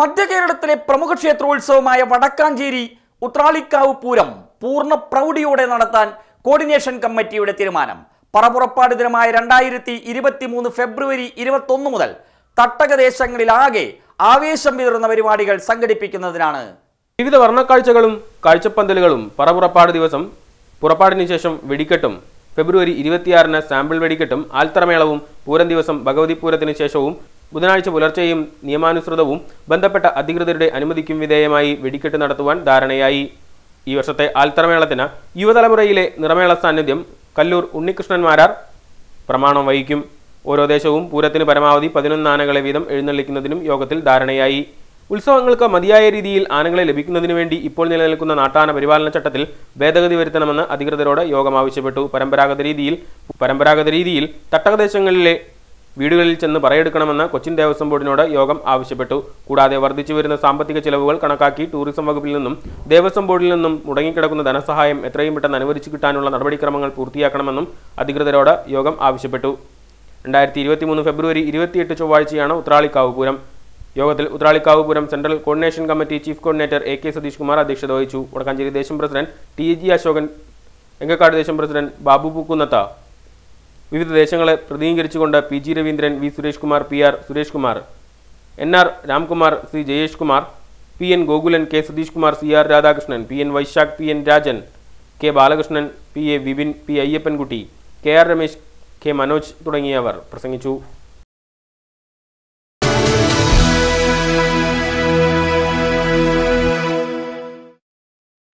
മധ്യ കേരളത്തിലെ പ്രമുഖ ക്ഷേത്രോത്സവമായ വടക്കാഞ്ചേരി ഉത്രാളിക്കാവ് പൂരം പൂർണ്ണ പ്രൗഢിയോടെ നടത്താൻ കോർഡിനേഷൻ കമ്മിറ്റിയുടെ തീരുമാനം പറപ്പുറപ്പാട് ദിനമായ രണ്ടായിരത്തി ഇരുപത്തി മൂന്ന് ഫെബ്രുവരി ഇരുപത്തൊന്ന് മുതൽ തട്ടകദേശങ്ങളിലാകെ ആവേശം വിതറുന്ന പരിപാടികൾ സംഘടിപ്പിക്കുന്നതിനാണ് വിവിധ വർണ്ണക്കാഴ്ചകളും കാഴ്ചപ്പന്തലുകളും പറപ്പുറപ്പാട് ദിവസം പുറപ്പാടിന് ശേഷം വെടിക്കെട്ടും ഫെബ്രുവരി ഇരുപത്തിയാറിന് സാമ്പിൾ വെടിക്കെട്ടും ആൽത്തറമേളവും പൂരം ദിവസം ഭഗവതി പൂരത്തിന് ശേഷവും ബുധനാഴ്ച പുലർച്ചെയും നിയമാനുസൃതവും ബന്ധപ്പെട്ട അധികൃതരുടെ അനുമതിക്കും വിധേയമായി വെടിക്കെട്ട് നടത്തുവാൻ ധാരണയായി ഈ വർഷത്തെ ആൽത്തറമേളത്തിന് യുവതലമുറയിലെ നിറമേള സാന്നിധ്യം കല്ലൂർ ഉണ്ണികൃഷ്ണൻ മാരാർ പ്രമാണം വഹിക്കും ഓരോ ദേശവും പൂരത്തിന് പരമാവധി പതിനൊന്ന് ആനകളെ വീതം എഴുന്നള്ളിക്കുന്നതിനും യോഗത്തിൽ ധാരണയായി ഉത്സവങ്ങൾക്ക് മതിയായ രീതിയിൽ ആനകളെ ലഭിക്കുന്നതിനു വേണ്ടി ഇപ്പോൾ നിലനിൽക്കുന്ന നാട്ടാന പരിപാലന ചട്ടത്തിൽ ഭേദഗതി വരുത്തണമെന്ന് അധികൃതരോട് യോഗം ആവശ്യപ്പെട്ടു പരമ്പരാഗത രീതിയിൽ പരമ്പരാഗത രീതിയിൽ തട്ടകദേശങ്ങളിലെ വീടുകളിൽ ചെന്ന് പറയെടുക്കണമെന്ന് കൊച്ചിൻ ദേവസ്വം ബോർഡിനോട് യോഗം ആവശ്യപ്പെട്ടു കൂടാതെ വർദ്ധിച്ചു വരുന്ന സാമ്പത്തിക ചിലവുകൾ കണക്കാക്കി ടൂറിസം വകുപ്പിൽ നിന്നും ദേവസ്വം ബോർഡിൽ നിന്നും മുടങ്ങിക്കിടക്കുന്ന ധനസഹായം എത്രയും പെട്ടെന്ന് അനുവദിച്ചു കിട്ടാനുള്ള നടപടിക്രമങ്ങൾ പൂർത്തിയാക്കണമെന്നും അധികൃതരോട് യോഗം ആവശ്യപ്പെട്ടു രണ്ടായിരത്തി മൂന്ന് ഫെബ്രുവരി ഇരുപത്തിയെട്ട് ചൊവ്വാഴ്ചയാണ് ഉത്രാളിക്കാവുപുരം യോഗത്തിൽ Uthralikkavupuram central coordination committee chief coordinator A K Satheesh Kumar അധ്യക്ഷത വഹിച്ചു വടക്കാഞ്ചേരി ദേശം president T G Ashokan Engakkad ദേശം പ്രസിഡന്റ് ബാബു പൂക്കുന്നത്ത വിവിധ ദേശങ്ങളെ പ്രതിനിധീകരിച്ചുകൊണ്ട് P G Raveendran V Suresh Kumar P R Suresh Kumar N R Ramkumar C Jayesh Kumar P N Gokulan K Satheesh Kumar C R Radhakrishnan P N Vaisakh P N Rajan K Balakrishnan P A Vipin P Ayyappankutty K R Ramesh K Manoj തുടങ്ങിയവർ പ്രസംഗിച്ചു